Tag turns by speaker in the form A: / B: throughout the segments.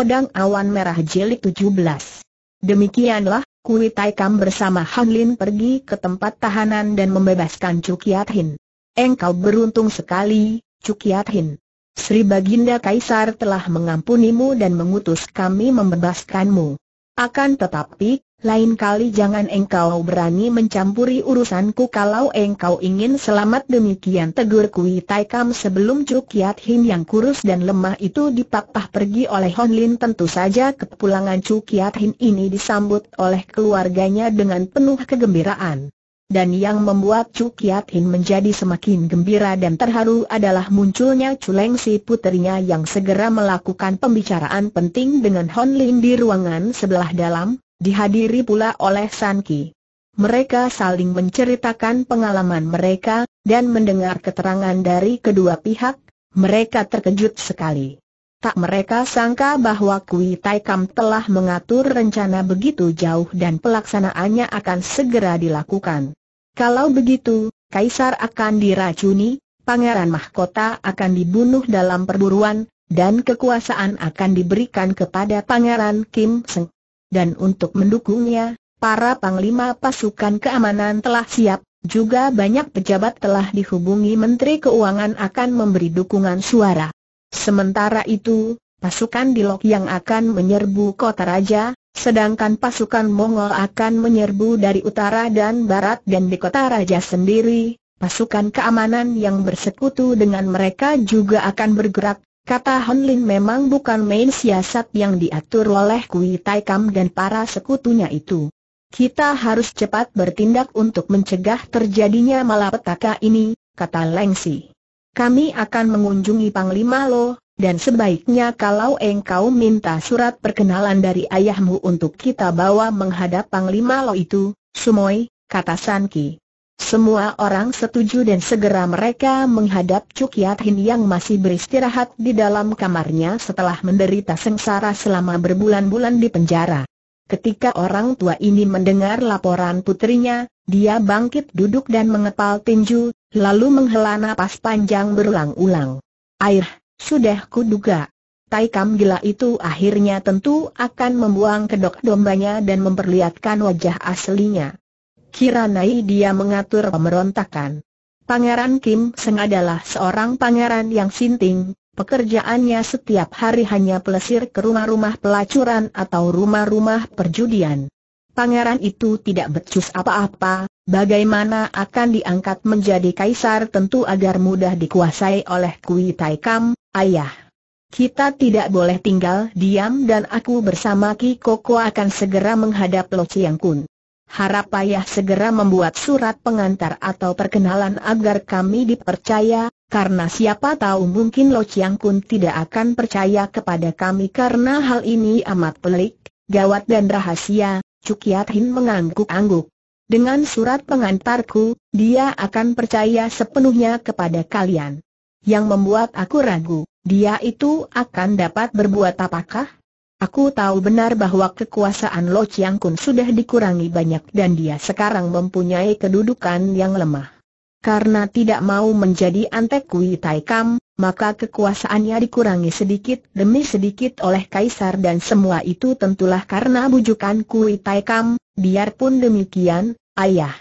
A: Pedang Awan Merah Jelik 17. Demikianlah, Kui Tai Kam bersama Han Lin pergi ke tempat tahanan dan membebaskan Cukiat Hin. Engkau beruntung sekali, Cukiat Hin. Sri Baginda Kaisar telah mengampunimu dan mengutus kami membebaskanmu. Akan tetapi, lain kali jangan engkau berani mencampuri urusanku kalau engkau ingin selamat demikian tegur Kui Tai Kam sebelum Cuk Yat Hin yang kurus dan lemah itu dipapah pergi oleh Hon Lin tentu saja kepulangan Cuk Yat Hin ini disambut oleh keluarganya dengan penuh kegembiraan. Dan yang membuat Cuk Yat Hin menjadi semakin gembira dan terharu adalah munculnya Culeng si puterinya yang segera melakukan pembicaraan penting dengan Hon Lin di ruangan sebelah dalam, dihadiri pula oleh Sanki. Mereka saling menceritakan pengalaman mereka, dan mendengar keterangan dari kedua pihak, mereka terkejut sekali. Tak mereka sangka bahwa Kui Tai telah mengatur rencana begitu jauh dan pelaksanaannya akan segera dilakukan. Kalau begitu, Kaisar akan diracuni, Pangeran Mahkota akan dibunuh dalam perburuan, dan kekuasaan akan diberikan kepada Pangeran Kim Seng dan untuk mendukungnya, para panglima pasukan keamanan telah siap, juga banyak pejabat telah dihubungi Menteri Keuangan akan memberi dukungan suara. Sementara itu, pasukan di Dilok yang akan menyerbu kota raja, sedangkan pasukan Mongol akan menyerbu dari utara dan barat dan di kota raja sendiri, pasukan keamanan yang bersekutu dengan mereka juga akan bergerak, Kata Lin memang bukan main siasat yang diatur oleh Kui Tai Kam dan para sekutunya itu. Kita harus cepat bertindak untuk mencegah terjadinya malapetaka ini, kata Lengsi. Kami akan mengunjungi Panglima Lo, dan sebaiknya kalau engkau minta surat perkenalan dari ayahmu untuk kita bawa menghadap Panglima Lo itu, Sumoy, kata Sanki. Semua orang setuju dan segera mereka menghadap Cuk Yat Hin yang masih beristirahat di dalam kamarnya setelah menderita sengsara selama berbulan-bulan di penjara. Ketika orang tua ini mendengar laporan putrinya, dia bangkit duduk dan mengepal tinju, lalu menghela napas panjang berulang-ulang. Air, sudah kuduga. Taikam gila itu akhirnya tentu akan membuang kedok dombanya dan memperlihatkan wajah aslinya kiranai dia mengatur pemberontakan. Pangeran Kim Seng adalah seorang pangeran yang sinting, pekerjaannya setiap hari hanya pelesir ke rumah-rumah pelacuran atau rumah-rumah perjudian. Pangeran itu tidak becus apa-apa, bagaimana akan diangkat menjadi kaisar tentu agar mudah dikuasai oleh Kui Tai Kam, ayah. Kita tidak boleh tinggal diam dan aku bersama Ki Koko akan segera menghadap Lo Chiang Kun harap ayah segera membuat surat pengantar atau perkenalan agar kami dipercaya, karena siapa tahu mungkin Lo Chiang Kun tidak akan percaya kepada kami karena hal ini amat pelik, gawat dan rahasia, Cukiat Hin mengangguk-angguk. Dengan surat pengantarku, dia akan percaya sepenuhnya kepada kalian. Yang membuat aku ragu, dia itu akan dapat berbuat apakah? Aku tahu benar bahwa kekuasaan Lo Chiang Kun sudah dikurangi banyak dan dia sekarang mempunyai kedudukan yang lemah. Karena tidak mau menjadi antek Kui Tai Kam, maka kekuasaannya dikurangi sedikit demi sedikit oleh Kaisar dan semua itu tentulah karena bujukan Kui Tai Kam, biarpun demikian, ayah.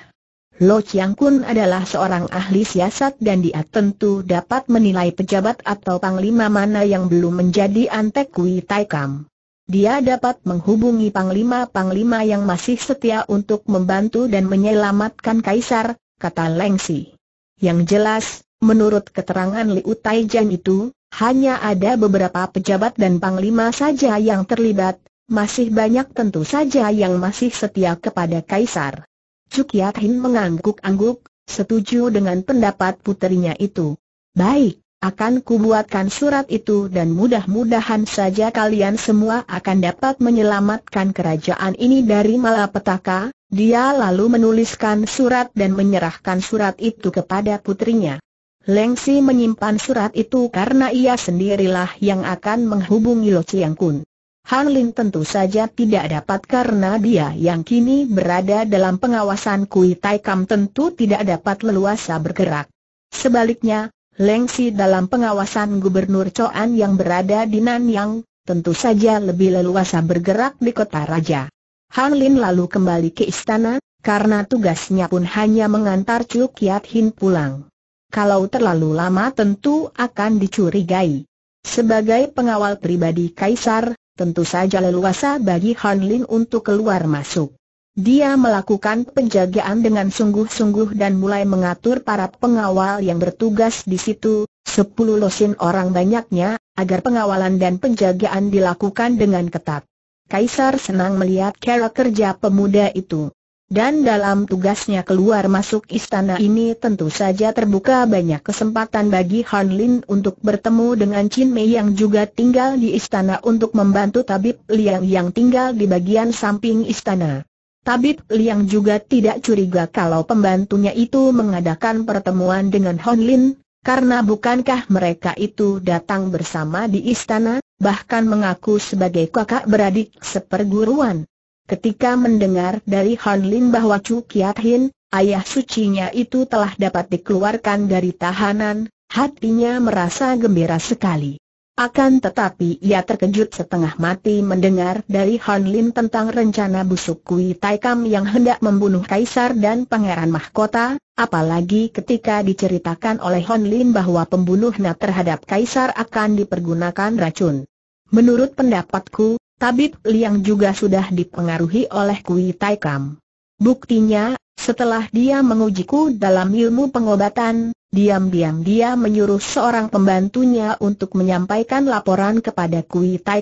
A: Lo Chiang Kun adalah seorang ahli siasat dan dia tentu dapat menilai pejabat atau panglima mana yang belum menjadi antek Kui Tai Kam. Dia dapat menghubungi panglima-panglima yang masih setia untuk membantu dan menyelamatkan kaisar, kata Lengsi. Yang jelas, menurut keterangan Liu Taijan itu, hanya ada beberapa pejabat dan panglima saja yang terlibat, masih banyak tentu saja yang masih setia kepada kaisar. Cuk mengangguk-angguk, setuju dengan pendapat putrinya itu. Baik, akan kubuatkan surat itu dan mudah-mudahan saja kalian semua akan dapat menyelamatkan kerajaan ini dari malapetaka. Dia lalu menuliskan surat dan menyerahkan surat itu kepada putrinya. Lengsi menyimpan surat itu karena ia sendirilah yang akan menghubungi Lo Chiang Kun. Han Lin tentu saja tidak dapat karena dia yang kini berada dalam pengawasan Kui Tai Kam tentu tidak dapat leluasa bergerak. Sebaliknya, Lengsi dalam pengawasan Gubernur Coan yang berada di Nanyang, tentu saja lebih leluasa bergerak di kota raja. Han Lin lalu kembali ke istana, karena tugasnya pun hanya mengantar Chu Kiat Hin pulang. Kalau terlalu lama tentu akan dicurigai. Sebagai pengawal pribadi Kaisar, tentu saja leluasa bagi Han Lin untuk keluar masuk. Dia melakukan penjagaan dengan sungguh-sungguh dan mulai mengatur para pengawal yang bertugas di situ, sepuluh losin orang banyaknya, agar pengawalan dan penjagaan dilakukan dengan ketat. Kaisar senang melihat cara kerja pemuda itu. Dan dalam tugasnya keluar masuk istana ini tentu saja terbuka banyak kesempatan bagi Han Lin untuk bertemu dengan Chin Mei yang juga tinggal di istana untuk membantu tabib Liang yang tinggal di bagian samping istana. Tabib Liang juga tidak curiga kalau pembantunya itu mengadakan pertemuan dengan Hon Lin, karena bukankah mereka itu datang bersama di istana, bahkan mengaku sebagai kakak beradik seperguruan. Ketika mendengar dari Hon Lin bahwa Chu Kiat Hin, ayah sucinya itu telah dapat dikeluarkan dari tahanan, hatinya merasa gembira sekali. Akan tetapi ia terkejut setengah mati mendengar dari Han Lin tentang rencana busuk Kui Tai Kam yang hendak membunuh Kaisar dan Pangeran Mahkota, apalagi ketika diceritakan oleh Han Lin bahwa pembunuhnya terhadap Kaisar akan dipergunakan racun. Menurut pendapatku, Tabib Liang juga sudah dipengaruhi oleh Kui Tai Kam. Buktinya, setelah dia mengujiku dalam ilmu pengobatan, diam-diam dia menyuruh seorang pembantunya untuk menyampaikan laporan kepada Kui Tai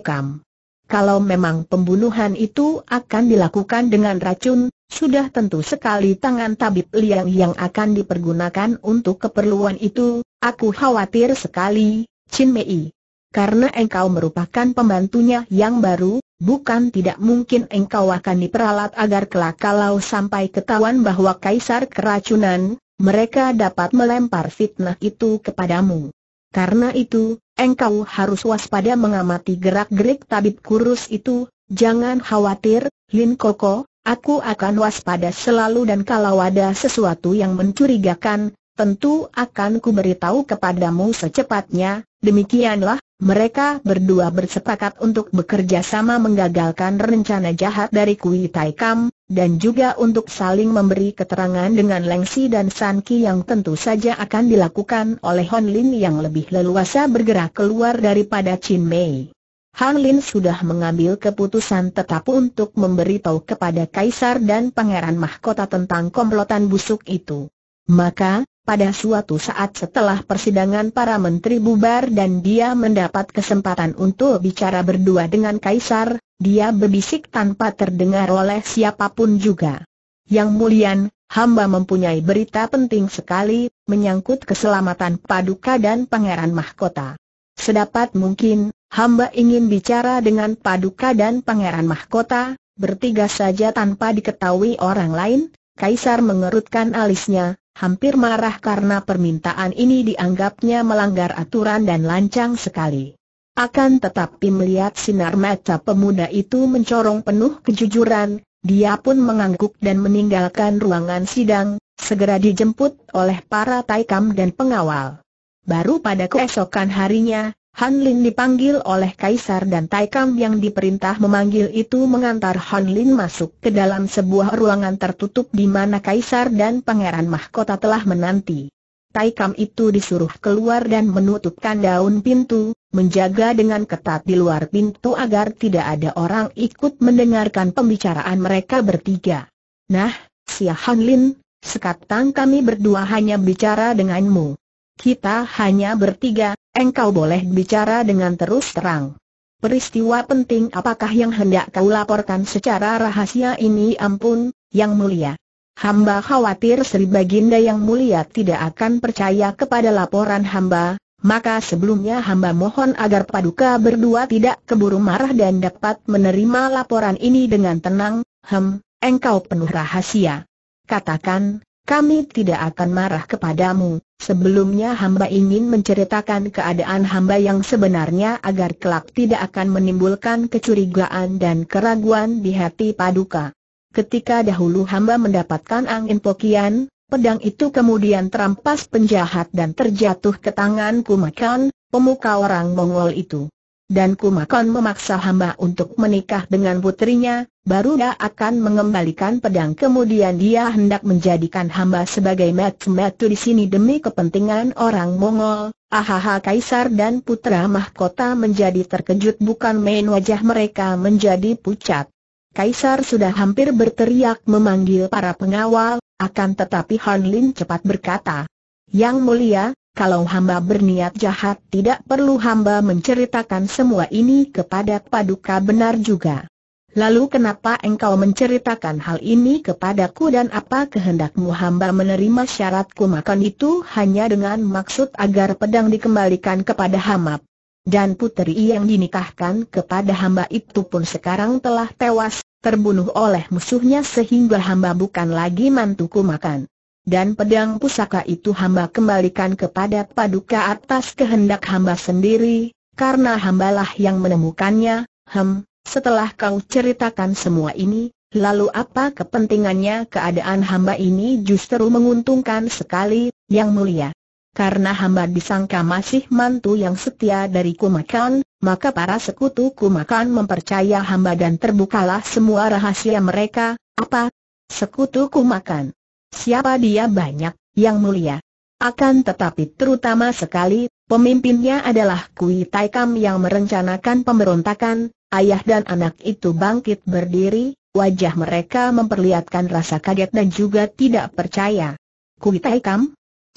A: Kalau memang pembunuhan itu akan dilakukan dengan racun, sudah tentu sekali tangan tabib Liang yang akan dipergunakan untuk keperluan itu, aku khawatir sekali, Chin Mei. Karena engkau merupakan pembantunya yang baru, bukan tidak mungkin engkau akan diperalat agar kelak kalau sampai ketahuan bahwa kaisar keracunan, mereka dapat melempar fitnah itu kepadamu. Karena itu, engkau harus waspada mengamati gerak-gerik tabib kurus itu, jangan khawatir, Lin Koko, aku akan waspada selalu dan kalau ada sesuatu yang mencurigakan, tentu akan kuberitahu kepadamu secepatnya, demikianlah, mereka berdua bersepakat untuk bekerja sama menggagalkan rencana jahat dari Kui Tai Kam, dan juga untuk saling memberi keterangan dengan Lengsi dan Sanki yang tentu saja akan dilakukan oleh Hon Lin yang lebih leluasa bergerak keluar daripada Chin Mei. Han Lin sudah mengambil keputusan tetap untuk memberitahu kepada Kaisar dan Pangeran Mahkota tentang komplotan busuk itu. Maka, pada suatu saat setelah persidangan para menteri bubar dan dia mendapat kesempatan untuk bicara berdua dengan Kaisar, dia berbisik tanpa terdengar oleh siapapun juga. Yang Mulia, hamba mempunyai berita penting sekali, menyangkut keselamatan Paduka dan Pangeran Mahkota. Sedapat mungkin, hamba ingin bicara dengan Paduka dan Pangeran Mahkota, bertiga saja tanpa diketahui orang lain, Kaisar mengerutkan alisnya, hampir marah karena permintaan ini dianggapnya melanggar aturan dan lancang sekali. Akan tetapi melihat sinar mata pemuda itu mencorong penuh kejujuran, dia pun mengangguk dan meninggalkan ruangan sidang, segera dijemput oleh para taikam dan pengawal. Baru pada keesokan harinya, Han Lin dipanggil oleh Kaisar dan Taikam yang diperintah memanggil itu mengantar Han Lin masuk ke dalam sebuah ruangan tertutup di mana Kaisar dan Pangeran Mahkota telah menanti. Taikam itu disuruh keluar dan menutupkan daun pintu, menjaga dengan ketat di luar pintu agar tidak ada orang ikut mendengarkan pembicaraan mereka bertiga. Nah, si Han Lin, sekatang kami berdua hanya bicara denganmu. Kita hanya bertiga, engkau boleh bicara dengan terus terang. Peristiwa penting apakah yang hendak kau laporkan secara rahasia ini ampun, yang mulia. Hamba khawatir Sri Baginda yang mulia tidak akan percaya kepada laporan hamba, maka sebelumnya hamba mohon agar paduka berdua tidak keburu marah dan dapat menerima laporan ini dengan tenang, hem, engkau penuh rahasia. Katakan, kami tidak akan marah kepadamu. Sebelumnya hamba ingin menceritakan keadaan hamba yang sebenarnya agar kelak tidak akan menimbulkan kecurigaan dan keraguan di hati paduka. Ketika dahulu hamba mendapatkan angin pokian, pedang itu kemudian terampas penjahat dan terjatuh ke tanganku makan, pemuka orang Mongol itu dan Kumakon memaksa hamba untuk menikah dengan putrinya, baru dia akan mengembalikan pedang kemudian dia hendak menjadikan hamba sebagai metu-metu di sini demi kepentingan orang Mongol. Ahaha Kaisar dan Putra Mahkota menjadi terkejut bukan main wajah mereka menjadi pucat. Kaisar sudah hampir berteriak memanggil para pengawal, akan tetapi Han Lin cepat berkata, Yang mulia, kalau hamba berniat jahat tidak perlu hamba menceritakan semua ini kepada paduka benar juga. Lalu kenapa engkau menceritakan hal ini kepadaku dan apa kehendakmu hamba menerima syaratku makan itu hanya dengan maksud agar pedang dikembalikan kepada hamba. Dan puteri yang dinikahkan kepada hamba itu pun sekarang telah tewas, terbunuh oleh musuhnya sehingga hamba bukan lagi mantuku makan dan pedang pusaka itu hamba kembalikan kepada paduka atas kehendak hamba sendiri, karena hambalah yang menemukannya, hem, setelah kau ceritakan semua ini, lalu apa kepentingannya keadaan hamba ini justru menguntungkan sekali, yang mulia. Karena hamba disangka masih mantu yang setia dari Kumakan, maka para sekutu Kumakan mempercaya hamba dan terbukalah semua rahasia mereka, apa? Sekutu Kumakan. Siapa dia banyak, yang mulia. Akan tetapi terutama sekali, pemimpinnya adalah Kui Tai Kam yang merencanakan pemberontakan, ayah dan anak itu bangkit berdiri, wajah mereka memperlihatkan rasa kaget dan juga tidak percaya. Kui Tai Kam?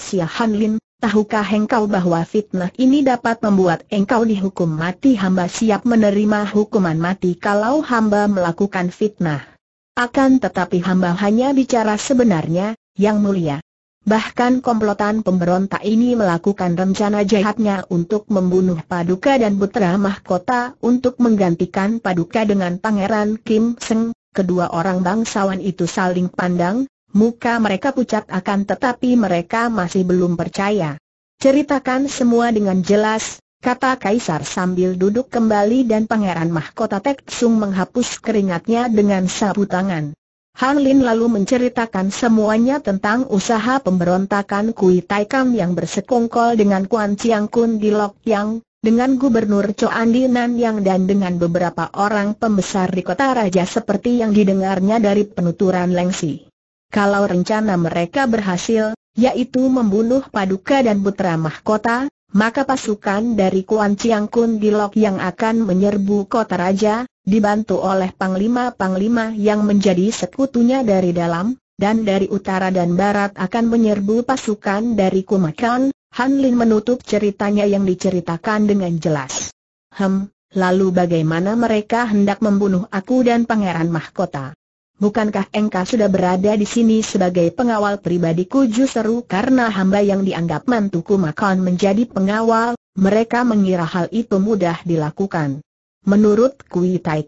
A: Sia Han tahukah engkau bahwa fitnah ini dapat membuat engkau dihukum mati hamba siap menerima hukuman mati kalau hamba melakukan fitnah. Akan tetapi hamba hanya bicara sebenarnya, yang mulia. Bahkan komplotan pemberontak ini melakukan rencana jahatnya untuk membunuh Paduka dan putra Mahkota untuk menggantikan Paduka dengan Pangeran Kim Seng. Kedua orang bangsawan itu saling pandang, muka mereka pucat akan tetapi mereka masih belum percaya. Ceritakan semua dengan jelas, kata Kaisar sambil duduk kembali dan Pangeran Mahkota Tek Sung menghapus keringatnya dengan sapu tangan. Han Lin lalu menceritakan semuanya tentang usaha pemberontakan Kui Tai Kam yang bersekongkol dengan Kuan Chiang Kun di Lok Yang, dengan Gubernur Andi Nan Yang dan dengan beberapa orang pembesar di kota raja seperti yang didengarnya dari penuturan Lengsi. Kalau rencana mereka berhasil, yaitu membunuh Paduka dan Putra Mahkota, maka pasukan dari Kuan Chiang Kun di lok yang akan menyerbu kota raja, dibantu oleh panglima-panglima yang menjadi sekutunya dari dalam, dan dari utara dan barat akan menyerbu pasukan dari Kumakan, Han Lin menutup ceritanya yang diceritakan dengan jelas. Hem, lalu bagaimana mereka hendak membunuh aku dan Pangeran Mahkota? Bukankah engkau sudah berada di sini sebagai pengawal pribadiku justru karena hamba yang dianggap mantuku makan menjadi pengawal, mereka mengira hal itu mudah dilakukan. Menurut Kui Tai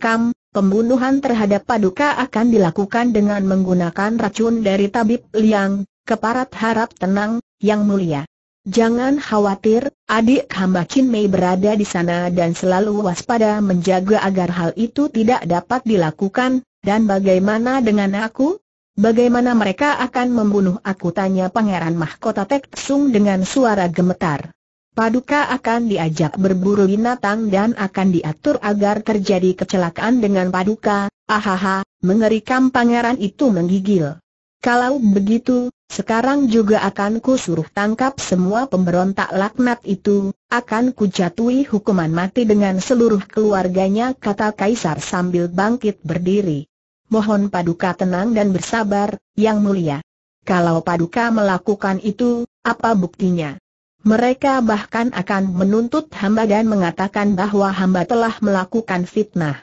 A: pembunuhan terhadap Paduka akan dilakukan dengan menggunakan racun dari tabib Liang, keparat harap tenang, yang mulia. Jangan khawatir, adik hamba Chin Mei berada di sana dan selalu waspada menjaga agar hal itu tidak dapat dilakukan, dan bagaimana dengan aku? Bagaimana mereka akan membunuh aku? Tanya Pangeran Mahkota Tek Sung dengan suara gemetar. Paduka akan diajak berburu binatang dan akan diatur agar terjadi kecelakaan dengan Paduka, ahaha, mengerikan pangeran itu menggigil. Kalau begitu, sekarang juga akan ku suruh tangkap semua pemberontak laknat itu, akan ku jatuhi hukuman mati dengan seluruh keluarganya kata Kaisar sambil bangkit berdiri mohon Paduka tenang dan bersabar, yang mulia. Kalau Paduka melakukan itu, apa buktinya? Mereka bahkan akan menuntut hamba dan mengatakan bahwa hamba telah melakukan fitnah.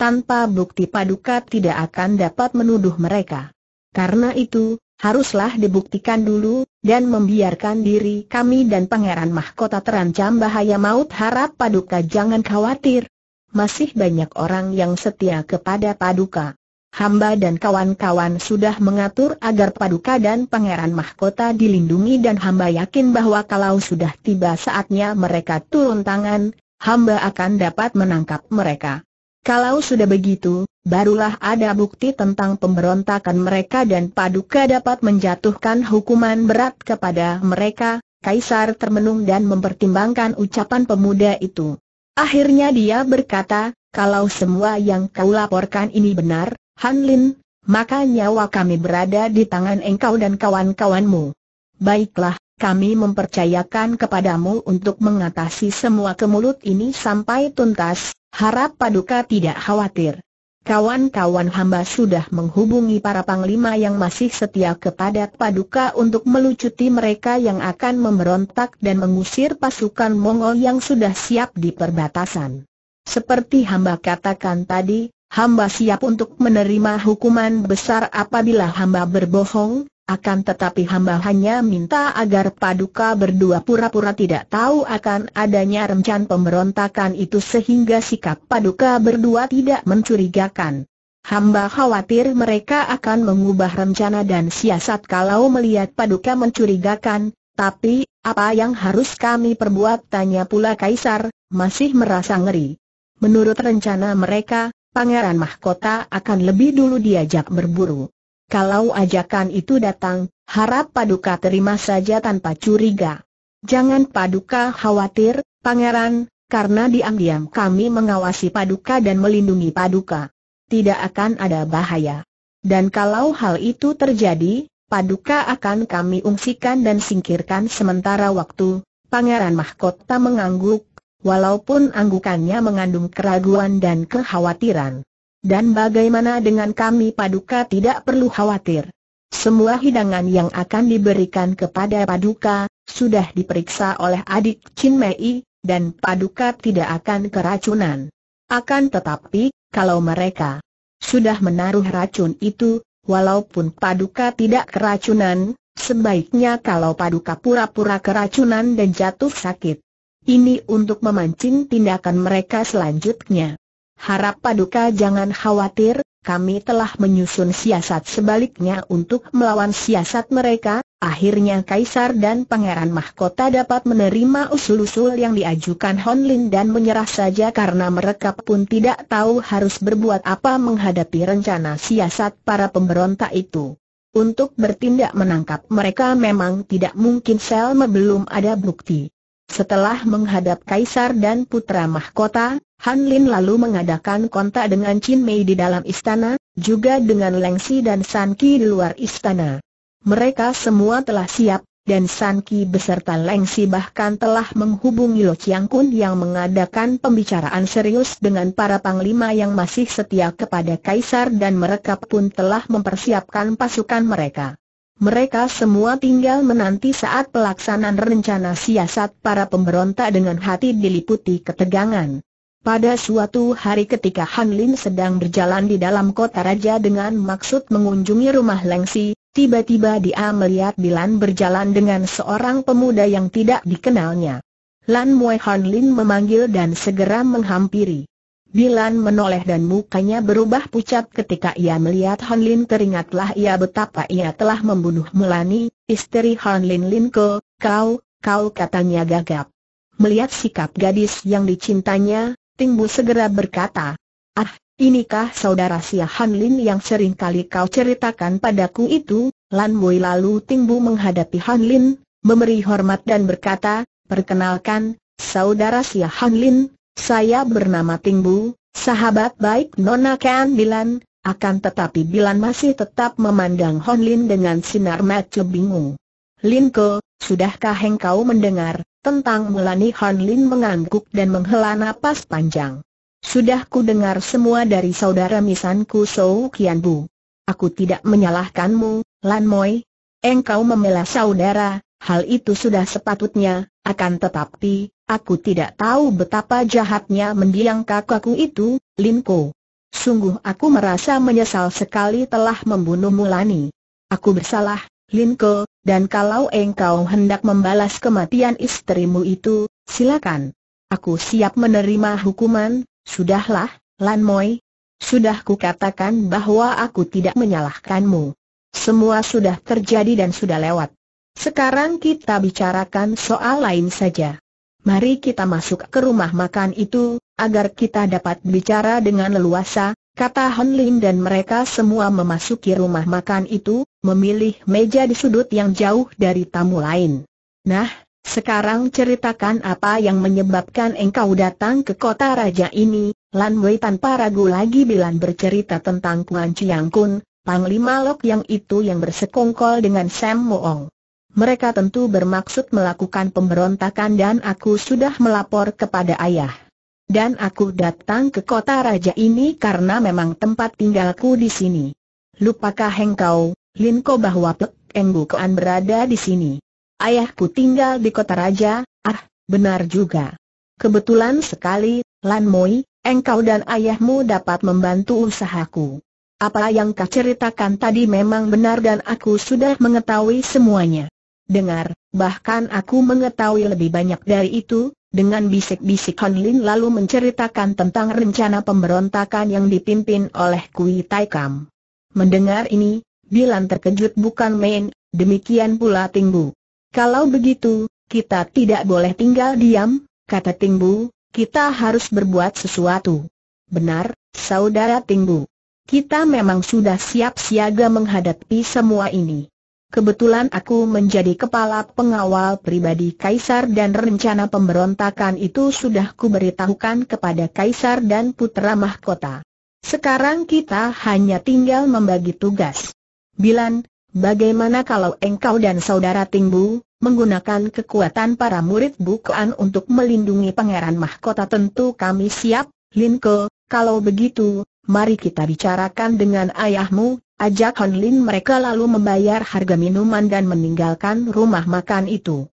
A: Tanpa bukti Paduka tidak akan dapat menuduh mereka. Karena itu, haruslah dibuktikan dulu, dan membiarkan diri kami dan Pangeran Mahkota terancam bahaya maut harap Paduka jangan khawatir. Masih banyak orang yang setia kepada Paduka hamba dan kawan-kawan sudah mengatur agar paduka dan pangeran mahkota dilindungi dan hamba yakin bahwa kalau sudah tiba saatnya mereka turun tangan, hamba akan dapat menangkap mereka. Kalau sudah begitu, barulah ada bukti tentang pemberontakan mereka dan paduka dapat menjatuhkan hukuman berat kepada mereka, Kaisar termenung dan mempertimbangkan ucapan pemuda itu. Akhirnya dia berkata, kalau semua yang kau laporkan ini benar, Han Lin, maka nyawa kami berada di tangan engkau dan kawan-kawanmu. Baiklah, kami mempercayakan kepadamu untuk mengatasi semua kemulut ini sampai tuntas, harap paduka tidak khawatir. Kawan-kawan hamba sudah menghubungi para panglima yang masih setia kepada Paduka untuk melucuti mereka yang akan memberontak dan mengusir pasukan Mongol yang sudah siap di perbatasan. Seperti hamba katakan tadi, Hamba siap untuk menerima hukuman besar apabila hamba berbohong, akan tetapi hamba hanya minta agar paduka berdua pura-pura tidak tahu akan adanya rencan pemberontakan itu sehingga sikap paduka berdua tidak mencurigakan. Hamba khawatir mereka akan mengubah rencana dan siasat kalau melihat paduka mencurigakan, tapi, apa yang harus kami perbuat? Tanya pula Kaisar, masih merasa ngeri. Menurut rencana mereka, Pangeran Mahkota akan lebih dulu diajak berburu. Kalau ajakan itu datang, harap Paduka terima saja tanpa curiga. Jangan Paduka khawatir, Pangeran, karena diam-diam kami mengawasi Paduka dan melindungi Paduka. Tidak akan ada bahaya. Dan kalau hal itu terjadi, Paduka akan kami ungsikan dan singkirkan sementara waktu. Pangeran Mahkota mengangguk, walaupun anggukannya mengandung keraguan dan kekhawatiran. Dan bagaimana dengan kami paduka tidak perlu khawatir. Semua hidangan yang akan diberikan kepada paduka, sudah diperiksa oleh adik Chin Mei, dan paduka tidak akan keracunan. Akan tetapi, kalau mereka sudah menaruh racun itu, walaupun paduka tidak keracunan, sebaiknya kalau paduka pura-pura keracunan dan jatuh sakit, ini untuk memancing tindakan mereka selanjutnya. Harap Paduka jangan khawatir, kami telah menyusun siasat sebaliknya untuk melawan siasat mereka, akhirnya Kaisar dan Pangeran Mahkota dapat menerima usul-usul yang diajukan Honlin dan menyerah saja karena mereka pun tidak tahu harus berbuat apa menghadapi rencana siasat para pemberontak itu. Untuk bertindak menangkap mereka memang tidak mungkin Selma belum ada bukti. Setelah menghadap Kaisar dan Putra Mahkota, Han Lin lalu mengadakan kontak dengan Chin Mei di dalam istana, juga dengan Leng Si dan San Ki di luar istana. Mereka semua telah siap, dan San Ki beserta Leng Si bahkan telah menghubungi Lo Chiang Kun yang mengadakan pembicaraan serius dengan para panglima yang masih setia kepada Kaisar dan mereka pun telah mempersiapkan pasukan mereka. Mereka semua tinggal menanti saat pelaksanaan rencana siasat para pemberontak dengan hati diliputi ketegangan. Pada suatu hari ketika Han Lin sedang berjalan di dalam kota raja dengan maksud mengunjungi rumah Leng Si, tiba-tiba dia melihat Bilan berjalan dengan seorang pemuda yang tidak dikenalnya. Lan Mue Han Lin memanggil dan segera menghampiri. Bilan menoleh dan mukanya berubah pucat ketika ia melihat Han Lin teringatlah ia betapa ia telah membunuh Melani, istri Han Lin Lin Ko, kau, kau katanya gagap. Melihat sikap gadis yang dicintanya, Tingbu segera berkata, Ah, inikah saudara si Han Lin yang sering kali kau ceritakan padaku itu? Lan Boy lalu Tingbu menghadapi Han Lin, memberi hormat dan berkata, Perkenalkan, saudara si Han Lin, saya bernama Bu, sahabat baik Nona Kan Bilan, akan tetapi Bilan masih tetap memandang Hon Lin dengan sinar mata bingung. Linko, sudahkah engkau mendengar tentang Mulani Hon Lin mengangguk dan menghela nafas panjang? Sudah ku dengar semua dari saudara misanku Sou Kian Bu. Aku tidak menyalahkanmu, Lan Moi. Engkau membela saudara, hal itu sudah sepatutnya, akan tetapi, Aku tidak tahu betapa jahatnya mendiang kakakku itu, Limko. Sungguh aku merasa menyesal sekali telah membunuh Mulani. Aku bersalah, Limko, dan kalau engkau hendak membalas kematian istrimu itu, silakan. Aku siap menerima hukuman, sudahlah, Lan Moi. Sudah ku katakan bahwa aku tidak menyalahkanmu. Semua sudah terjadi dan sudah lewat. Sekarang kita bicarakan soal lain saja mari kita masuk ke rumah makan itu, agar kita dapat bicara dengan leluasa, kata Han Lin dan mereka semua memasuki rumah makan itu, memilih meja di sudut yang jauh dari tamu lain. Nah, sekarang ceritakan apa yang menyebabkan engkau datang ke kota raja ini, Lan Wei tanpa ragu lagi bilan bercerita tentang Kuan Chiang Kun, Panglima Lok yang itu yang bersekongkol dengan Sam Moong mereka tentu bermaksud melakukan pemberontakan dan aku sudah melapor kepada ayah. Dan aku datang ke kota raja ini karena memang tempat tinggalku di sini. Lupakah engkau, Linko bahwa Pek Enggu Koan berada di sini? Ayahku tinggal di kota raja, ah, benar juga. Kebetulan sekali, Lan Moi, engkau dan ayahmu dapat membantu usahaku. Apa yang kau ceritakan tadi memang benar dan aku sudah mengetahui semuanya dengar, bahkan aku mengetahui lebih banyak dari itu, dengan bisik-bisik Han Lin lalu menceritakan tentang rencana pemberontakan yang dipimpin oleh Kui Tai Kam. Mendengar ini, Bilan terkejut bukan main, demikian pula Tingbu. Kalau begitu, kita tidak boleh tinggal diam, kata Tingbu, kita harus berbuat sesuatu. Benar, saudara Tingbu. Kita memang sudah siap siaga menghadapi semua ini. Kebetulan aku menjadi kepala pengawal pribadi Kaisar dan rencana pemberontakan itu sudah kuberitahukan kepada Kaisar dan Putra Mahkota. Sekarang kita hanya tinggal membagi tugas. Bilan, bagaimana kalau engkau dan saudara Tingbu, menggunakan kekuatan para murid bukaan untuk melindungi Pangeran Mahkota tentu kami siap, Linko, kalau begitu, mari kita bicarakan dengan ayahmu, Ajak Hon Lin mereka lalu membayar harga minuman dan meninggalkan rumah makan itu.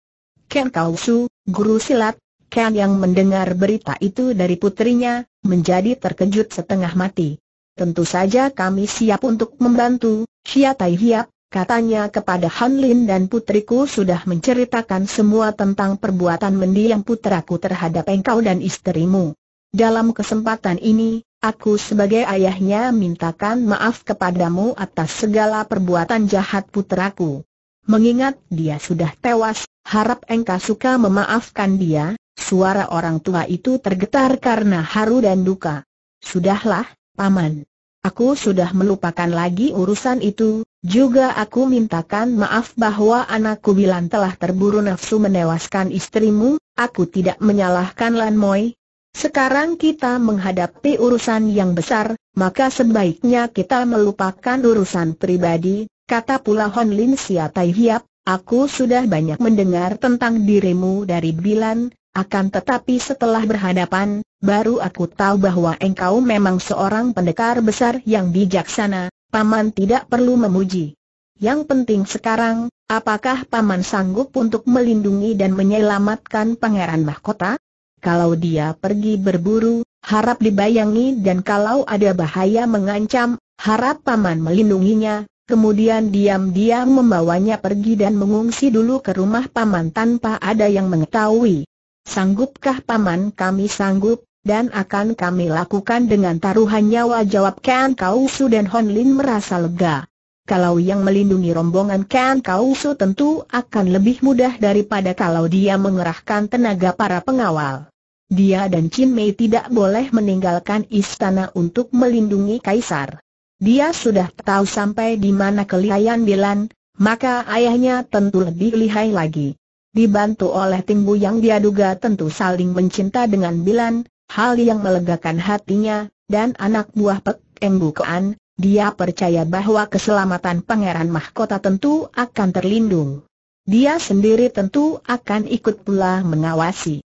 A: Ken Kau Su, guru silat, Ken yang mendengar berita itu dari putrinya, menjadi terkejut setengah mati. Tentu saja kami siap untuk membantu, Xia Tai Hiap, katanya kepada Han Lin dan putriku sudah menceritakan semua tentang perbuatan mendiang putraku terhadap engkau dan istrimu. Dalam kesempatan ini, Aku sebagai ayahnya mintakan maaf kepadamu atas segala perbuatan jahat putraku. Mengingat dia sudah tewas, harap engkau suka memaafkan dia, suara orang tua itu tergetar karena haru dan duka. Sudahlah, Paman. Aku sudah melupakan lagi urusan itu, juga aku mintakan maaf bahwa anakku bilang telah terburu nafsu menewaskan istrimu, aku tidak menyalahkan Lan Moi, sekarang kita menghadapi urusan yang besar, maka sebaiknya kita melupakan urusan pribadi, kata pula Hon Lin Sia Tai Hiap, aku sudah banyak mendengar tentang dirimu dari Bilan, akan tetapi setelah berhadapan, baru aku tahu bahwa engkau memang seorang pendekar besar yang bijaksana, Paman tidak perlu memuji. Yang penting sekarang, apakah Paman sanggup untuk melindungi dan menyelamatkan Pangeran Mahkota? Kalau dia pergi berburu, harap dibayangi dan kalau ada bahaya mengancam, harap paman melindunginya. Kemudian diam-diam membawanya pergi dan mengungsi dulu ke rumah paman tanpa ada yang mengetahui. Sanggupkah paman kami sanggup, dan akan kami lakukan dengan taruhan nyawa jawab Kan Kausu dan Hon Lin merasa lega. Kalau yang melindungi rombongan Kan Kausu tentu akan lebih mudah daripada kalau dia mengerahkan tenaga para pengawal dia dan Chin Mei tidak boleh meninggalkan istana untuk melindungi Kaisar. Dia sudah tahu sampai di mana kelihayan Bilan, maka ayahnya tentu lebih lihai lagi. Dibantu oleh Timbu yang dia duga tentu saling mencinta dengan Bilan, hal yang melegakan hatinya, dan anak buah Pek Embu Kean, dia percaya bahwa keselamatan Pangeran Mahkota tentu akan terlindung. Dia sendiri tentu akan ikut pula mengawasi.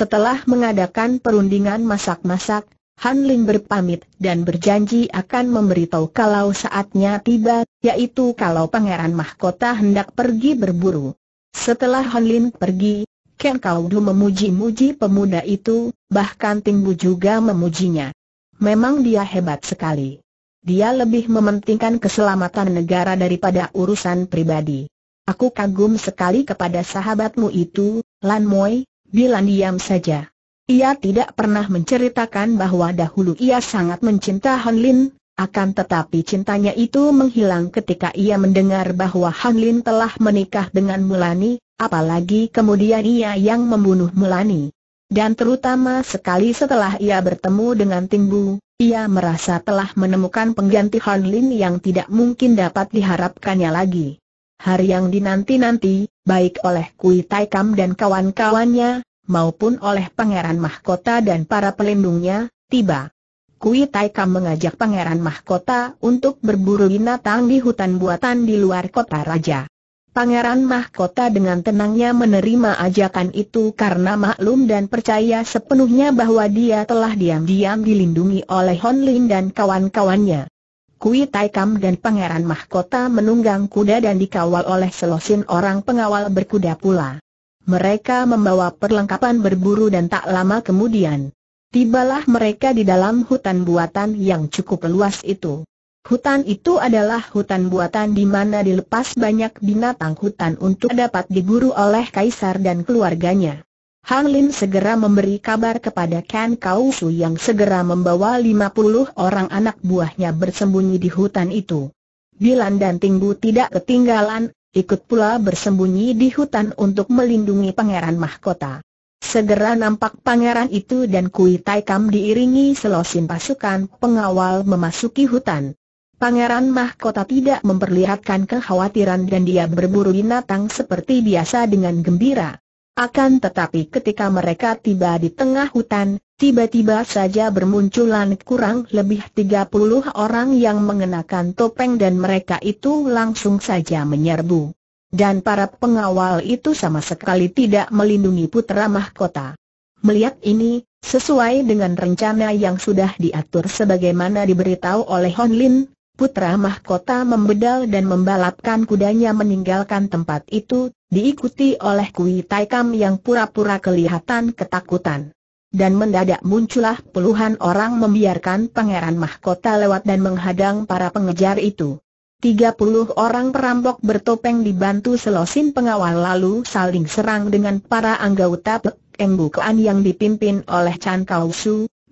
A: Setelah mengadakan perundingan masak-masak, Han Ling berpamit dan berjanji akan memberitahu kalau saatnya tiba, yaitu kalau Pangeran Mahkota hendak pergi berburu. Setelah Han Ling pergi, Ken Kaudu memuji-muji pemuda itu, bahkan Ting Bu juga memujinya. Memang dia hebat sekali. Dia lebih mementingkan keselamatan negara daripada urusan pribadi. Aku kagum sekali kepada sahabatmu itu, Lan Moi, Bilan diam saja. Ia tidak pernah menceritakan bahwa dahulu ia sangat mencinta Han Lin, akan tetapi cintanya itu menghilang ketika ia mendengar bahwa Han Lin telah menikah dengan Mulani, apalagi kemudian ia yang membunuh Mulani. Dan terutama sekali setelah ia bertemu dengan Ting Bu, ia merasa telah menemukan pengganti Han Lin yang tidak mungkin dapat diharapkannya lagi hari yang dinanti-nanti, baik oleh Kui Tai Kam dan kawan-kawannya, maupun oleh Pangeran Mahkota dan para pelindungnya, tiba. Kui Tai Kam mengajak Pangeran Mahkota untuk berburu binatang di hutan buatan di luar kota raja. Pangeran Mahkota dengan tenangnya menerima ajakan itu karena maklum dan percaya sepenuhnya bahwa dia telah diam-diam dilindungi oleh Hon Lin dan kawan-kawannya. Kui Taikam dan Pangeran Mahkota menunggang kuda dan dikawal oleh selosin orang pengawal berkuda pula. Mereka membawa perlengkapan berburu dan tak lama kemudian, tibalah mereka di dalam hutan buatan yang cukup luas itu. Hutan itu adalah hutan buatan di mana dilepas banyak binatang hutan untuk dapat diburu oleh kaisar dan keluarganya. Hanglin Lin segera memberi kabar kepada Ken Kau Su yang segera membawa 50 orang anak buahnya bersembunyi di hutan itu. Bilan dan Bu tidak ketinggalan, ikut pula bersembunyi di hutan untuk melindungi Pangeran Mahkota. Segera nampak pangeran itu dan Kui Tai Kam diiringi selosin pasukan pengawal memasuki hutan. Pangeran Mahkota tidak memperlihatkan kekhawatiran dan dia berburu binatang seperti biasa dengan gembira. Akan tetapi ketika mereka tiba di tengah hutan, tiba-tiba saja bermunculan kurang lebih 30 orang yang mengenakan topeng dan mereka itu langsung saja menyerbu. Dan para pengawal itu sama sekali tidak melindungi putra mahkota. Melihat ini, sesuai dengan rencana yang sudah diatur sebagaimana diberitahu oleh Honlin, Putra Mahkota membedal dan membalapkan kudanya meninggalkan tempat itu, diikuti oleh Kui Taikam yang pura-pura kelihatan ketakutan. Dan mendadak muncullah puluhan orang membiarkan Pangeran Mahkota lewat dan menghadang para pengejar itu. Tiga puluh orang perampok bertopeng dibantu selosin pengawal lalu saling serang dengan para anggota Pek Engbukan yang dipimpin oleh Chan Kau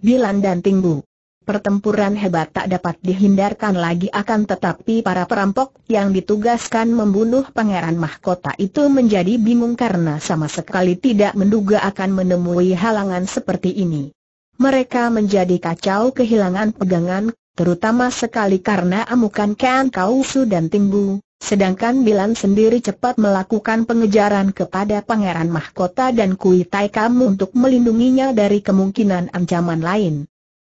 A: Bilan dan Tingbu. Pertempuran hebat tak dapat dihindarkan lagi akan tetapi para perampok yang ditugaskan membunuh pangeran mahkota itu menjadi bingung karena sama sekali tidak menduga akan menemui halangan seperti ini. Mereka menjadi kacau kehilangan pegangan, terutama sekali karena amukan Ken Kausu dan Timbu, sedangkan Bilan sendiri cepat melakukan pengejaran kepada pangeran mahkota dan Kui Taikam untuk melindunginya dari kemungkinan ancaman lain.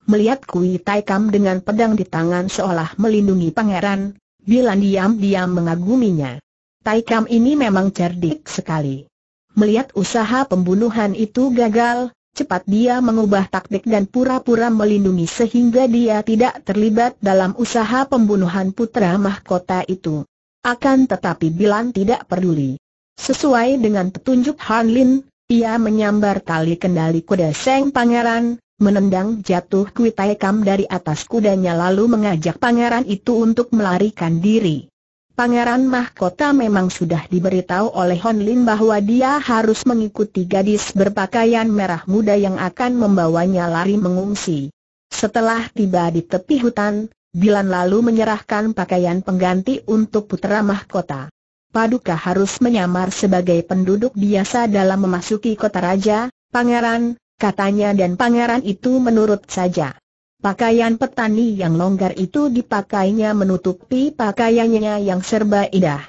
A: Melihat Kui Taikam dengan pedang di tangan seolah melindungi pangeran, Bilan diam-diam mengaguminya. Taikam ini memang cerdik sekali. Melihat usaha pembunuhan itu gagal, cepat dia mengubah taktik dan pura-pura melindungi sehingga dia tidak terlibat dalam usaha pembunuhan putra mahkota itu. Akan tetapi Bilan tidak peduli. Sesuai dengan petunjuk Han Lin, ia menyambar tali kendali kuda Seng Pangeran, menendang jatuh Kui Tai Kam dari atas kudanya lalu mengajak pangeran itu untuk melarikan diri. Pangeran Mahkota memang sudah diberitahu oleh Hon Lin bahwa dia harus mengikuti gadis berpakaian merah muda yang akan membawanya lari mengungsi. Setelah tiba di tepi hutan, Bilan lalu menyerahkan pakaian pengganti untuk putera mahkota. Paduka harus menyamar sebagai penduduk biasa dalam memasuki kota raja, pangeran, katanya dan pangeran itu menurut saja. Pakaian petani yang longgar itu dipakainya menutupi pakaiannya yang serba indah.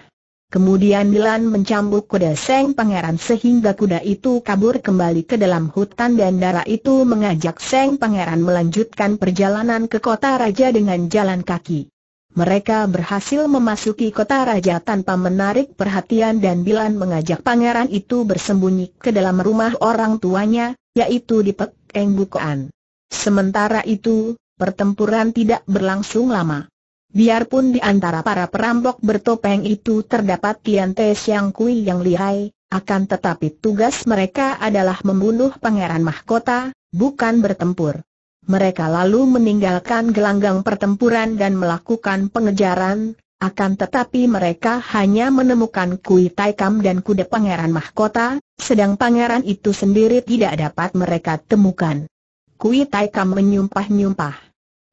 A: Kemudian Dilan mencambuk kuda Seng Pangeran sehingga kuda itu kabur kembali ke dalam hutan dan darah itu mengajak Seng Pangeran melanjutkan perjalanan ke kota raja dengan jalan kaki. Mereka berhasil memasuki kota raja tanpa menarik perhatian dan Dilan mengajak pangeran itu bersembunyi ke dalam rumah orang tuanya, yaitu di Pek Sementara itu, pertempuran tidak berlangsung lama. Biarpun di antara para perampok bertopeng itu terdapat Tian Te Siang Kui yang lihai, akan tetapi tugas mereka adalah membunuh Pangeran Mahkota, bukan bertempur. Mereka lalu meninggalkan gelanggang pertempuran dan melakukan pengejaran, akan tetapi mereka hanya menemukan Kui Taikam dan kuda pangeran mahkota, sedang pangeran itu sendiri tidak dapat mereka temukan. Kui Taikam menyumpah-nyumpah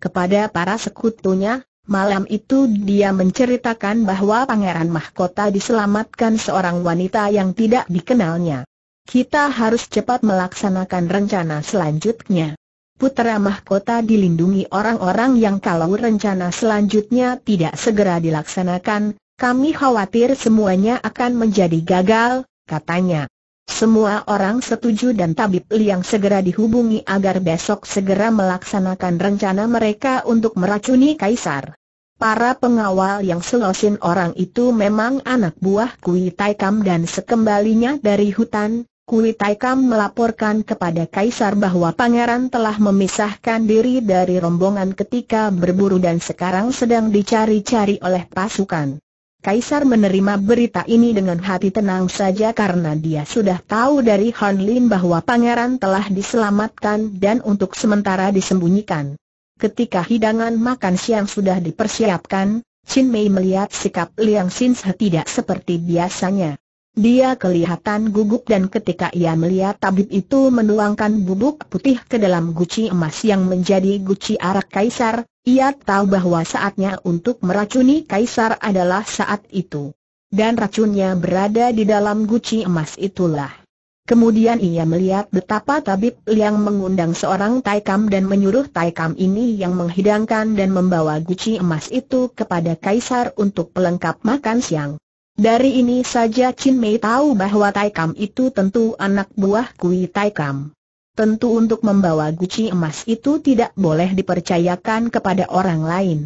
A: kepada para sekutunya, malam itu dia menceritakan bahwa pangeran mahkota diselamatkan seorang wanita yang tidak dikenalnya. Kita harus cepat melaksanakan rencana selanjutnya putera mahkota dilindungi orang-orang yang kalau rencana selanjutnya tidak segera dilaksanakan, kami khawatir semuanya akan menjadi gagal, katanya. Semua orang setuju dan tabib Liang segera dihubungi agar besok segera melaksanakan rencana mereka untuk meracuni Kaisar. Para pengawal yang selosin orang itu memang anak buah Kui Tai dan sekembalinya dari hutan, Kui Taikam melaporkan kepada Kaisar bahwa pangeran telah memisahkan diri dari rombongan ketika berburu dan sekarang sedang dicari-cari oleh pasukan. Kaisar menerima berita ini dengan hati tenang saja karena dia sudah tahu dari Han Lin bahwa pangeran telah diselamatkan dan untuk sementara disembunyikan. Ketika hidangan makan siang sudah dipersiapkan, Chin Mei melihat sikap Liang Xin tidak seperti biasanya. Dia kelihatan gugup dan ketika ia melihat tabib itu menuangkan bubuk putih ke dalam guci emas yang menjadi guci arak kaisar, ia tahu bahwa saatnya untuk meracuni kaisar adalah saat itu. Dan racunnya berada di dalam guci emas itulah. Kemudian ia melihat betapa tabib yang mengundang seorang taikam dan menyuruh taikam ini yang menghidangkan dan membawa guci emas itu kepada kaisar untuk pelengkap makan siang. Dari ini saja Chin Mei tahu bahwa Taikam itu tentu anak buah Kui Taikam. Tentu untuk membawa guci emas itu tidak boleh dipercayakan kepada orang lain.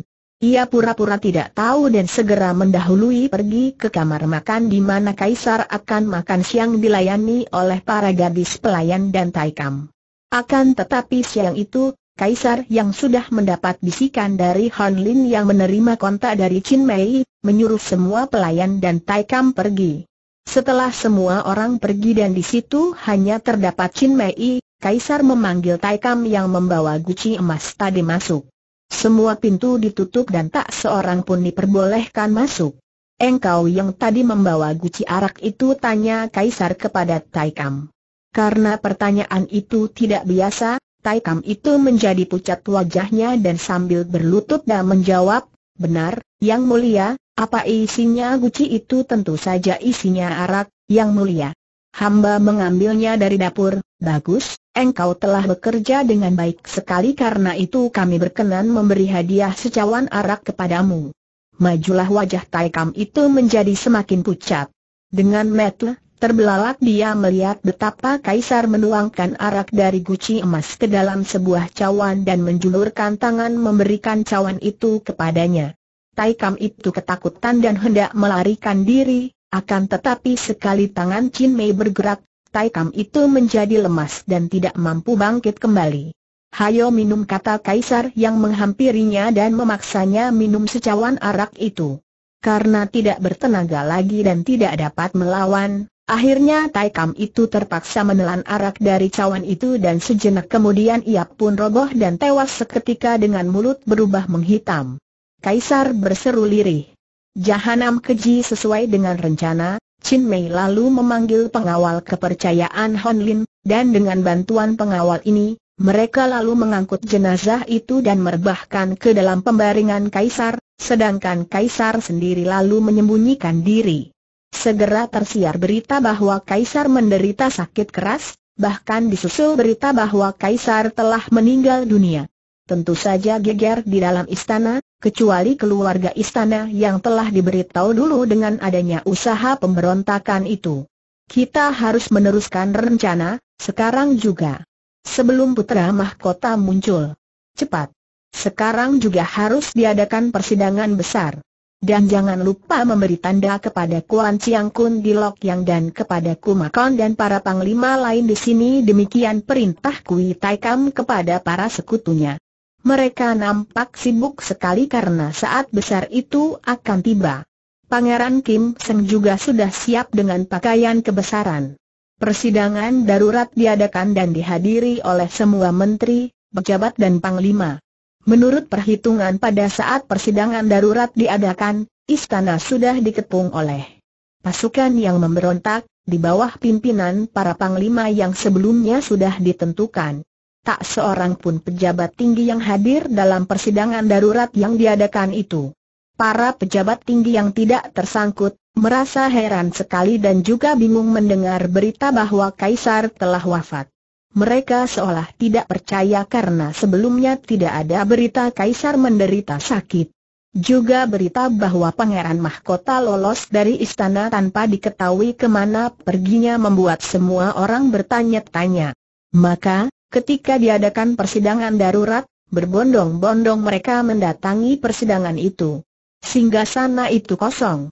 A: Ia pura-pura tidak tahu dan segera mendahului pergi ke kamar makan di mana Kaisar akan makan siang dilayani oleh para gadis pelayan dan Taikam. Akan tetapi siang itu, Kaisar yang sudah mendapat bisikan dari Han Lin yang menerima kontak dari Chin Mei, menyuruh semua pelayan dan Taikam pergi. Setelah semua orang pergi dan di situ hanya terdapat Chin Mei, Kaisar memanggil Taikam yang membawa guci emas tadi masuk. Semua pintu ditutup dan tak seorang pun diperbolehkan masuk. Engkau yang tadi membawa guci arak itu tanya Kaisar kepada Taikam. Karena pertanyaan itu tidak biasa, Taikam itu menjadi pucat wajahnya dan sambil berlutut dan menjawab, benar, yang mulia, apa isinya guci itu tentu saja isinya arak, yang mulia. Hamba mengambilnya dari dapur, bagus, engkau telah bekerja dengan baik sekali karena itu kami berkenan memberi hadiah secawan arak kepadamu. Majulah wajah Taikam itu menjadi semakin pucat. Dengan metle, Terbelalak dia melihat betapa Kaisar menuangkan arak dari guci emas ke dalam sebuah cawan dan menjulurkan tangan memberikan cawan itu kepadanya. Taikam itu ketakutan dan hendak melarikan diri, akan tetapi sekali tangan Chin Mei bergerak, Taikam itu menjadi lemas dan tidak mampu bangkit kembali. Hayo minum kata Kaisar yang menghampirinya dan memaksanya minum secawan arak itu. Karena tidak bertenaga lagi dan tidak dapat melawan, Akhirnya Taikam itu terpaksa menelan arak dari cawan itu dan sejenak kemudian ia pun roboh dan tewas seketika dengan mulut berubah menghitam. Kaisar berseru lirih. Jahanam keji sesuai dengan rencana, Chin Mei lalu memanggil pengawal kepercayaan Hon Lin, dan dengan bantuan pengawal ini, mereka lalu mengangkut jenazah itu dan merebahkan ke dalam pembaringan Kaisar, sedangkan Kaisar sendiri lalu menyembunyikan diri. Segera tersiar berita bahwa Kaisar menderita sakit keras, bahkan disusul berita bahwa Kaisar telah meninggal dunia. Tentu saja geger di dalam istana, kecuali keluarga istana yang telah diberitahu dulu dengan adanya usaha pemberontakan itu. Kita harus meneruskan rencana, sekarang juga. Sebelum putra mahkota muncul. Cepat. Sekarang juga harus diadakan persidangan besar. Dan jangan lupa memberi tanda kepada Kuan Chiang Kun di Lok Yang dan kepada Kumakon dan para panglima lain di sini demikian perintah Kui Tai kepada para sekutunya. Mereka nampak sibuk sekali karena saat besar itu akan tiba. Pangeran Kim Seng juga sudah siap dengan pakaian kebesaran. Persidangan darurat diadakan dan dihadiri oleh semua menteri, pejabat dan panglima. Menurut perhitungan pada saat persidangan darurat diadakan, istana sudah dikepung oleh pasukan yang memberontak, di bawah pimpinan para panglima yang sebelumnya sudah ditentukan. Tak seorang pun pejabat tinggi yang hadir dalam persidangan darurat yang diadakan itu. Para pejabat tinggi yang tidak tersangkut, merasa heran sekali dan juga bingung mendengar berita bahwa Kaisar telah wafat. Mereka seolah tidak percaya karena sebelumnya tidak ada berita Kaisar menderita sakit. Juga berita bahwa Pangeran Mahkota lolos dari istana tanpa diketahui kemana perginya membuat semua orang bertanya-tanya. Maka, ketika diadakan persidangan darurat, berbondong-bondong mereka mendatangi persidangan itu. Singgasana itu kosong.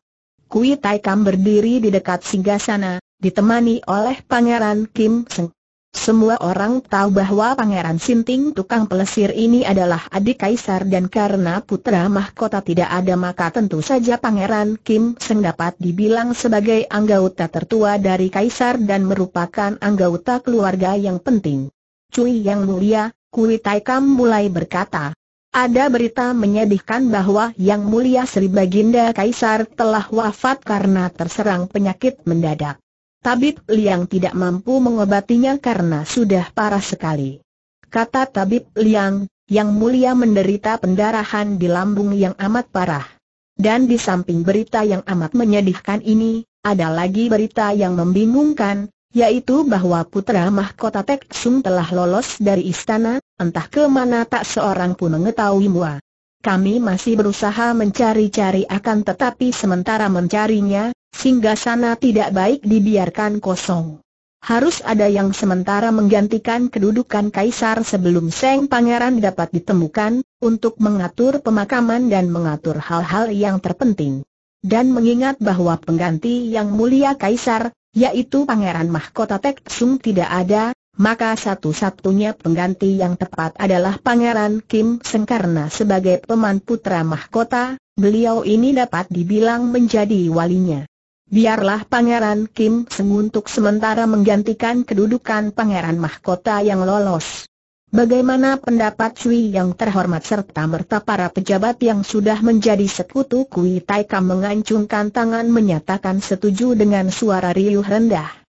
A: Kui Tai berdiri di dekat singgasana, ditemani oleh Pangeran Kim Seng. Semua orang tahu bahwa Pangeran Sinting tukang pelesir ini adalah adik Kaisar dan karena putra mahkota tidak ada maka tentu saja Pangeran Kim Seng dapat dibilang sebagai anggota tertua dari Kaisar dan merupakan anggota keluarga yang penting. Cui yang mulia, Kui Tai Kam mulai berkata. Ada berita menyedihkan bahwa Yang Mulia Sri Baginda Kaisar telah wafat karena terserang penyakit mendadak. Tabib Liang tidak mampu mengobatinya karena sudah parah sekali. Kata Tabib Liang, yang mulia menderita pendarahan di lambung yang amat parah. Dan di samping berita yang amat menyedihkan ini, ada lagi berita yang membingungkan, yaitu bahwa putra mahkota Tek Sung telah lolos dari istana, entah ke mana tak seorang pun mengetahui mua. Kami masih berusaha mencari-cari akan tetapi sementara mencarinya, sehingga sana tidak baik dibiarkan kosong. Harus ada yang sementara menggantikan kedudukan kaisar sebelum Seng Pangeran dapat ditemukan, untuk mengatur pemakaman dan mengatur hal-hal yang terpenting. Dan mengingat bahwa pengganti yang mulia kaisar, yaitu Pangeran Mahkota Tek Sung tidak ada, maka satu-satunya pengganti yang tepat adalah Pangeran Kim Seng karena sebagai peman putra mahkota, beliau ini dapat dibilang menjadi walinya. Biarlah Pangeran Kim Seng untuk sementara menggantikan kedudukan Pangeran Mahkota yang lolos. Bagaimana pendapat Cui yang terhormat serta merta para pejabat yang sudah menjadi sekutu Kui Taika mengancungkan tangan menyatakan setuju dengan suara riuh rendah.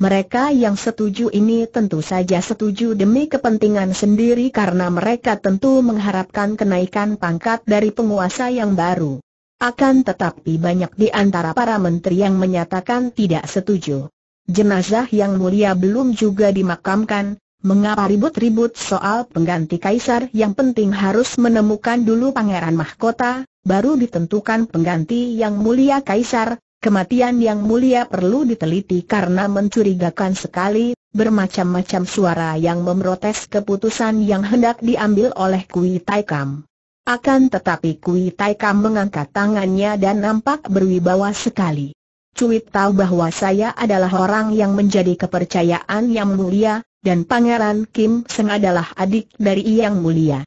A: Mereka yang setuju ini tentu saja setuju demi kepentingan sendiri karena mereka tentu mengharapkan kenaikan pangkat dari penguasa yang baru. Akan tetapi banyak di antara para menteri yang menyatakan tidak setuju. Jenazah yang mulia belum juga dimakamkan, Mengapa ribut-ribut soal pengganti kaisar yang penting harus menemukan dulu pangeran mahkota, baru ditentukan pengganti yang mulia kaisar, Kematian yang mulia perlu diteliti karena mencurigakan sekali, bermacam-macam suara yang memprotes keputusan yang hendak diambil oleh Kui Tai Akan tetapi Kui Tai mengangkat tangannya dan nampak berwibawa sekali. Cuit tahu bahwa saya adalah orang yang menjadi kepercayaan yang mulia, dan Pangeran Kim Seng adalah adik dari Yang Mulia.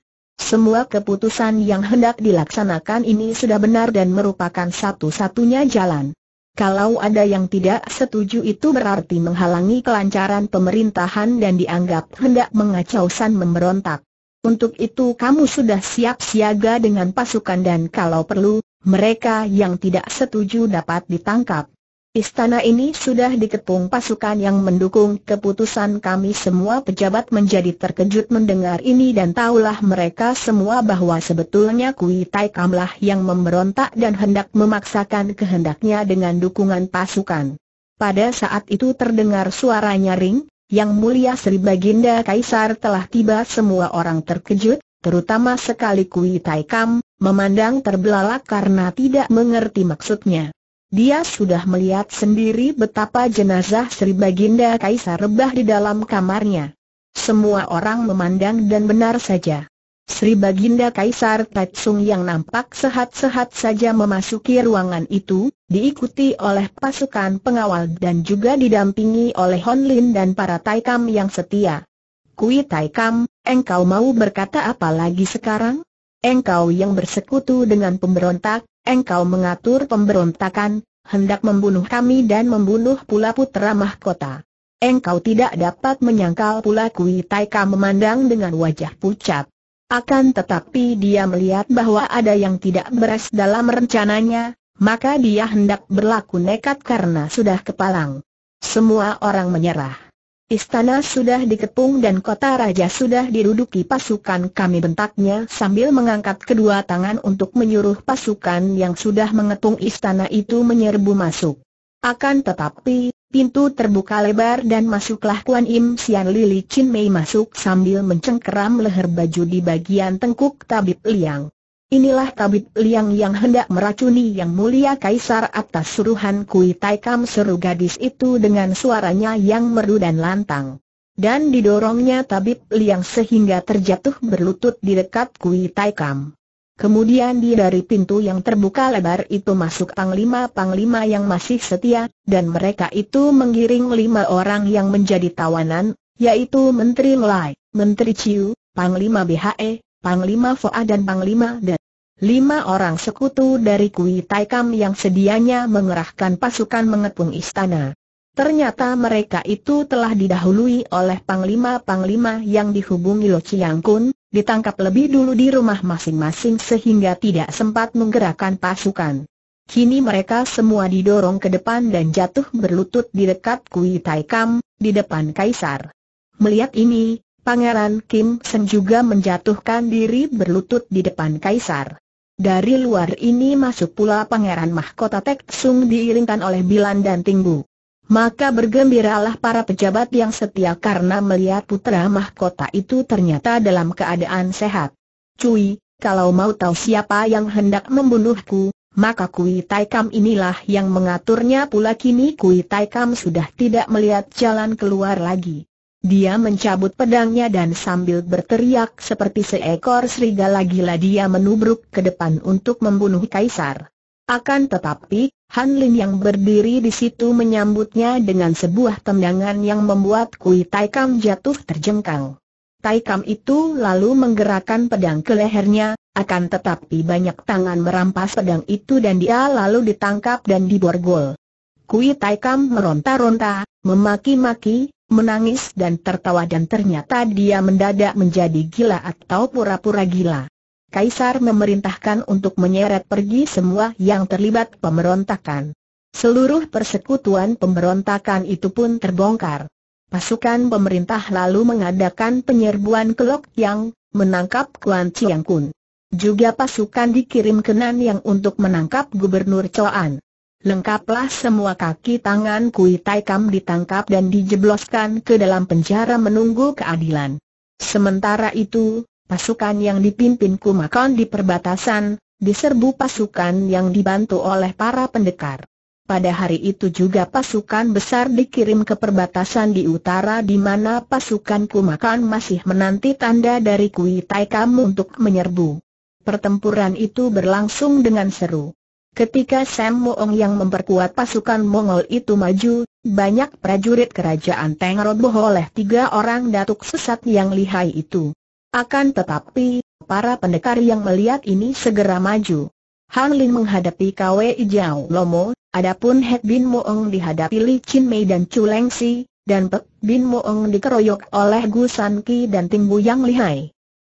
A: Semua keputusan yang hendak dilaksanakan ini sudah benar dan merupakan satu-satunya jalan. Kalau ada yang tidak setuju itu berarti menghalangi kelancaran pemerintahan dan dianggap hendak mengacau memberontak. Untuk itu kamu sudah siap siaga dengan pasukan dan kalau perlu, mereka yang tidak setuju dapat ditangkap. Istana ini sudah dikepung pasukan yang mendukung keputusan kami semua pejabat menjadi terkejut mendengar ini dan tahulah mereka semua bahwa sebetulnya Kui Tai Kamlah yang memberontak dan hendak memaksakan kehendaknya dengan dukungan pasukan. Pada saat itu terdengar suara nyaring, yang mulia Sri Baginda Kaisar telah tiba semua orang terkejut, terutama sekali Kui Tai Kam, memandang terbelalak karena tidak mengerti maksudnya. Dia sudah melihat sendiri betapa jenazah Sri Baginda Kaisar rebah di dalam kamarnya. Semua orang memandang dan benar saja. Sri Baginda Kaisar Tatsung yang nampak sehat-sehat saja memasuki ruangan itu, diikuti oleh pasukan pengawal dan juga didampingi oleh Hon Lin dan para Taikam yang setia. Kui Taikam, engkau mau berkata apa lagi sekarang? Engkau yang bersekutu dengan pemberontak, engkau mengatur pemberontakan, hendak membunuh kami dan membunuh pula putra mahkota. Engkau tidak dapat menyangkal pula Kui Taika memandang dengan wajah pucat. Akan tetapi dia melihat bahwa ada yang tidak beres dalam rencananya, maka dia hendak berlaku nekat karena sudah kepalang. Semua orang menyerah. Istana sudah dikepung dan kota raja sudah diruduki pasukan kami bentaknya sambil mengangkat kedua tangan untuk menyuruh pasukan yang sudah mengepung istana itu menyerbu masuk. Akan tetapi, pintu terbuka lebar dan masuklah Kuan Im Sian Lili Chin Mei masuk sambil mencengkeram leher baju di bagian tengkuk tabib Liang. Inilah tabib liang yang hendak meracuni yang mulia kaisar atas suruhan Kui Tai Kam seru gadis itu dengan suaranya yang merdu dan lantang. Dan didorongnya tabib liang sehingga terjatuh berlutut di dekat Kui Tai Kam. Kemudian di dari pintu yang terbuka lebar itu masuk panglima-panglima yang masih setia, dan mereka itu menggiring lima orang yang menjadi tawanan, yaitu Menteri Lai, Menteri Ciu, Panglima BHE, Panglima Foa dan Panglima Dan lima orang sekutu dari Kui Taikam yang sedianya mengerahkan pasukan mengepung istana. Ternyata mereka itu telah didahului oleh panglima-panglima yang dihubungi Lo Chiang Kun, ditangkap lebih dulu di rumah masing-masing sehingga tidak sempat menggerakkan pasukan. Kini mereka semua didorong ke depan dan jatuh berlutut di dekat Kui Taikam, di depan Kaisar. Melihat ini, Pangeran Kim Sen juga menjatuhkan diri berlutut di depan Kaisar. Dari luar ini masuk pula Pangeran Mahkota Tek Sung diiringkan oleh Bilan dan Tinggu. Maka bergembiralah para pejabat yang setia karena melihat putra mahkota itu ternyata dalam keadaan sehat. Cui, kalau mau tahu siapa yang hendak membunuhku, maka Kui Taikam inilah yang mengaturnya pula kini Kui Taikam sudah tidak melihat jalan keluar lagi. Dia mencabut pedangnya dan sambil berteriak seperti seekor serigala gila dia menubruk ke depan untuk membunuh Kaisar. Akan tetapi, Han Lin yang berdiri di situ menyambutnya dengan sebuah tendangan yang membuat Kui Tai jatuh terjengkang. Taikam itu lalu menggerakkan pedang ke lehernya, akan tetapi banyak tangan merampas pedang itu dan dia lalu ditangkap dan diborgol. Kui Tai meronta-ronta, memaki-maki, menangis dan tertawa dan ternyata dia mendadak menjadi gila atau pura-pura gila. Kaisar memerintahkan untuk menyeret pergi semua yang terlibat pemberontakan. Seluruh persekutuan pemberontakan itu pun terbongkar. Pasukan pemerintah lalu mengadakan penyerbuan ke Lok Yang, menangkap Kuan Chiang Kun. Juga pasukan dikirim ke yang untuk menangkap Gubernur Choan. Lengkaplah semua kaki tangan Kui Tai ditangkap dan dijebloskan ke dalam penjara menunggu keadilan. Sementara itu, pasukan yang dipimpin Kumakon di perbatasan, diserbu pasukan yang dibantu oleh para pendekar. Pada hari itu juga pasukan besar dikirim ke perbatasan di utara di mana pasukan Kumakon masih menanti tanda dari Kui Tai untuk menyerbu. Pertempuran itu berlangsung dengan seru. Ketika Sam Moong yang memperkuat pasukan Mongol itu maju, banyak prajurit kerajaan Teng roboh oleh tiga orang datuk sesat yang lihai itu. Akan tetapi, para pendekar yang melihat ini segera maju. Han Lin menghadapi Kwei Jiao Lomo, adapun Het Bin Moong dihadapi Li Chin Mei dan Chu Leng Si, dan Pek Bin Moong dikeroyok oleh Gu San Ki dan Bu yang lihai.